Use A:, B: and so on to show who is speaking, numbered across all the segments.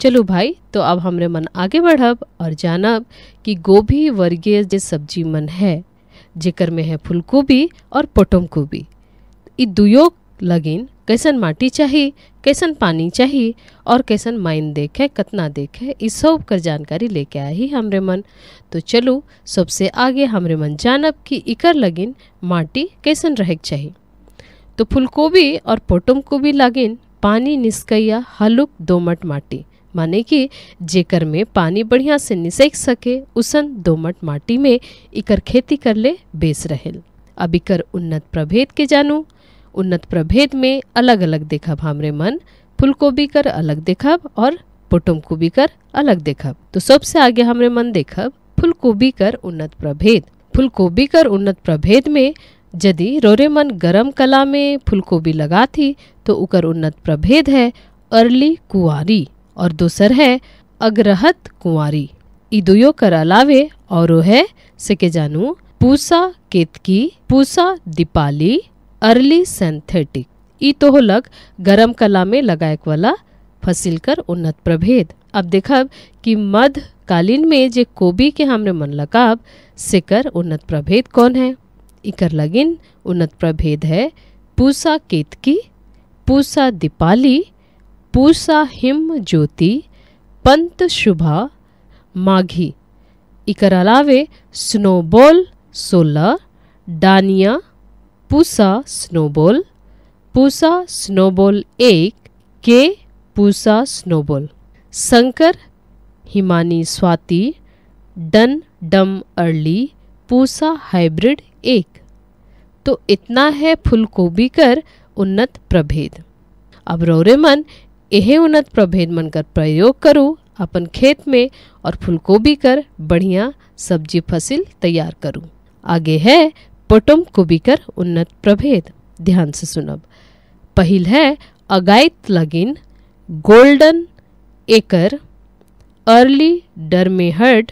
A: चलो भाई तो अब हमरे मन आगे बढ़ब और जानब कि गोभी वर्गीय जो सब्जी मन है जेकर में है फूलगोभी और पोटम गोभी इ दुयो लगिन कैसन माटी चाहिए कैसन पानी चाहिए और कैसन माइन देखे कितना देखे इस सब कर जानकारी लेके आई हमरे मन तो चलो सबसे आगे हमरे मन जानब कि इकर लगिन माटी कैसन रह चाहिए तो फूलकोबी और पोटम कोबी लगिन पानी निस्कैया हलुक दोमट माटी माने कि जेकर में पानी बढ़िया से निसक सके उसन दोमट माटी में इकर खेती कर ले बेस रहेल अब इकर उन्नत प्रभेद के जानू उन्नत प्रभेद में अलग अलग देखब हमरे मन फूलकोबी कर अलग देखब और पोटमकोबी कर अलग देखब तो सबसे आगे हमरे मन देखब फूलकोबी कर उन्नत प्रभेद फूलकोबी कर उन्नत प्रभेद में यदि रोरे मन गरम कला में फूलकोबी लगा थी तो उकर उन्नत प्रभेद है अर्ली कुआरी और दूसर है अग्रहत कुंवारी ईदुयो कर अलावे और है सिके जानू पूसा केतकी पूसा दीपाली अर्ली सेंथेटिक ई तो लग गरम कला में लगायक वाला फसिल कर उन्नत प्रभेद अब देखब कि मध्य कालीन में जे कोबी के हमने मन लगाब सिकर उन्नत प्रभेद कौन है इकर लगिन उन्नत प्रभेद है पूसा केतकी पूसा दीपाली पूसा हिम ज्योति पंत शुभा माघी इकर अलावे स्नोबॉल सोला डानिया पूसा स्नोबॉल पूसा स्नोबॉल एक के पूसा स्नोबॉल शंकर हिमानी स्वाति डन डम अर्ली पूसा हाइब्रिड एक तो इतना है फूलकोबी कर उन्नत प्रभेद अब रोरेमन यह उन्नत प्रभेद मन कर प्रयोग करूँ अपन खेत में और फूलकोबी कर बढ़िया सब्जी फसल तैयार करूँ आगे है पोटम कोबी कर उन्नत प्रभेद ध्यान से सुनब पहल है अगैत लगिन golden acre early drumhead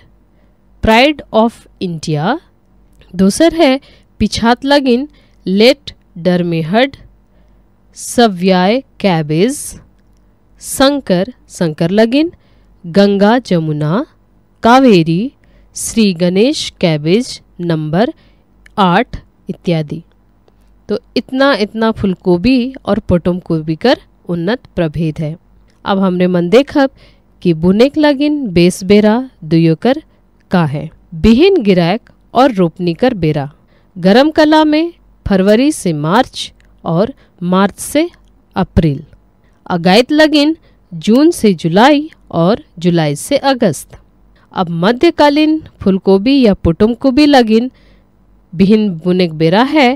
A: pride of India दूसर है पिछात लगिन लेट डरमेहड सव्याय कैबेज शंकर शंकर लगिन गंगा जमुना कावेरी श्री गणेश कैबेज नंबर आठ इत्यादि तो इतना इतना फूलकोबी और पोटम कोबी कर उन्नत प्रभेद है अब हमने मन देखब कि बुनेक लगिन बेस बेरा दुयोकर का है बिहिन गिरायक और रोपनी कर बेरा गरम कला में फरवरी से मार्च और मार्च से अप्रैल अगैत लगिन जून से जुलाई और जुलाई से अगस्त अब मध्यकालीन फूलकोबी या भी लगिन बिहिन बुनेक बेरा है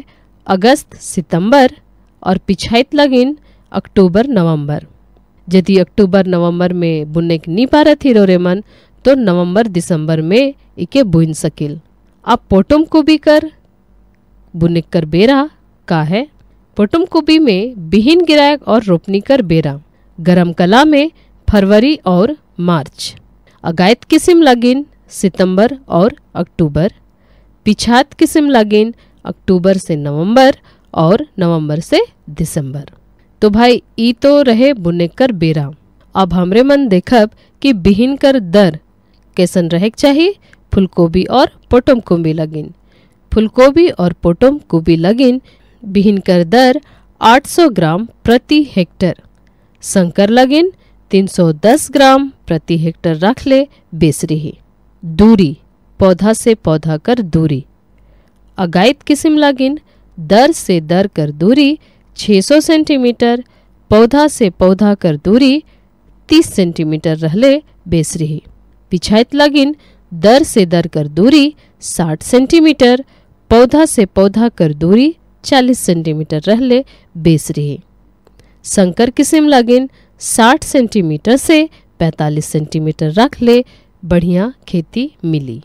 A: अगस्त सितंबर और पिछाइत लगिन अक्टूबर नवंबर यदि अक्टूबर नवंबर में बुनेक पा रहे थी रोरे मन तो नवंबर दिसंबर में इके बुन सकिल अब भी कर बुनिक कर बेरा का है पोटुमकुबी में बिहीन गिरायक और रोपनी कर बेरा कला में फरवरी और मार्च अगायत किस्म लगिन सितंबर और अक्टूबर पिछात किस्म लगिन अक्टूबर से नवंबर और नवंबर से दिसंबर तो भाई ई तो रहे बुने कर बेरा अब हमरे मन देखब कि बिहिन कर दर कैसन रह चाहिए फूलकोबी और पोटम कुबी लगिन फूलकोबी और पोटम कुबी लगिन बिहीन कर दर 800 ग्राम प्रति हेक्टर संकर लगिन 310 ग्राम प्रति हेक्टर रख ले बेस रही दूरी पौधा से पौधा कर दूरी अगैत किस्म लगिन दर से दर कर दूरी 600 सेंटीमीटर पौधा से पौधा कर दूरी 30 सेंटीमीटर रहले बेस रही पिछायत लगिन दर से दर कर दूरी 60 सेंटीमीटर पौधा से पौधा कर दूरी चालीस सेंटीमीटर रहले बेस रही संकर किस्म लगिन साठ सेंटीमीटर से पैंतालीस सेंटीमीटर रख ले बढ़िया खेती मिली